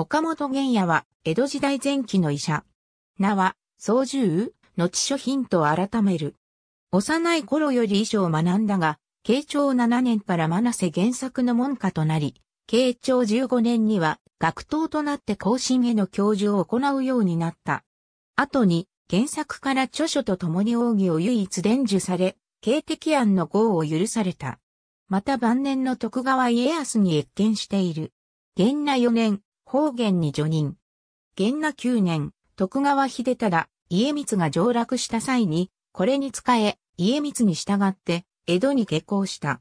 岡本玄也は、江戸時代前期の医者。名は、総獣後書品と改める。幼い頃より医書を学んだが、慶長7年から真瀬原作の門下となり、慶長15年には、学頭となって後進への教授を行うようになった。後に、原作から著書と共に奥義を唯一伝授され、警敵案の号を許された。また晩年の徳川家康に謁見している。元那4年、方言に叙任。元那九年、徳川秀忠、家光が上洛した際に、これに仕え、家光に従って、江戸に下校した。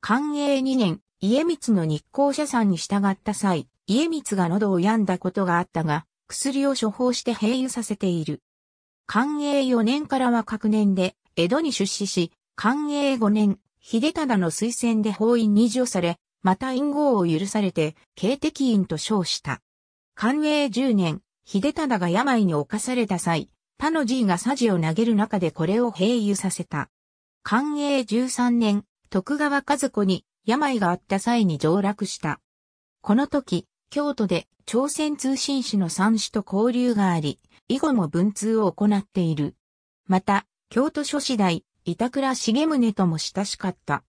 寛永二年、家光の日光社さんに従った際、家光が喉を病んだことがあったが、薬を処方して併用させている。寛永四年からは各年で、江戸に出資し、寛永五年、秀忠の推薦で法院に除され、また陰号を許されて、警敵院と称した。寛永10年、秀忠が病に侵された際、他の G が匙を投げる中でこれを併誘させた。寛永13年、徳川和子に病があった際に上落した。この時、京都で朝鮮通信使の三種と交流があり、以後も文通を行っている。また、京都諸子代、板倉重宗とも親しかった。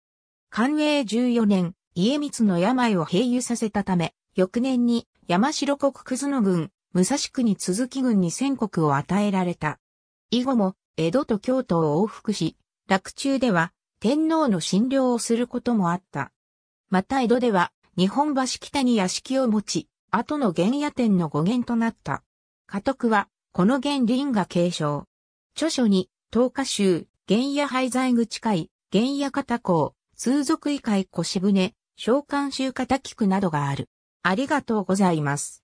寛永14年、家光の病を併誘させたため、翌年に山城国葛の軍、武蔵国続き軍に戦国を与えられた。以後も、江戸と京都を往復し、洛中では天皇の診療をすることもあった。また江戸では、日本橋北に屋敷を持ち、後の原野店の語源となった。家督は、この原林が継承。著書に、東下州、原野廃材口会、原野片港、通俗以外腰船、召喚集型滝区などがある。ありがとうございます。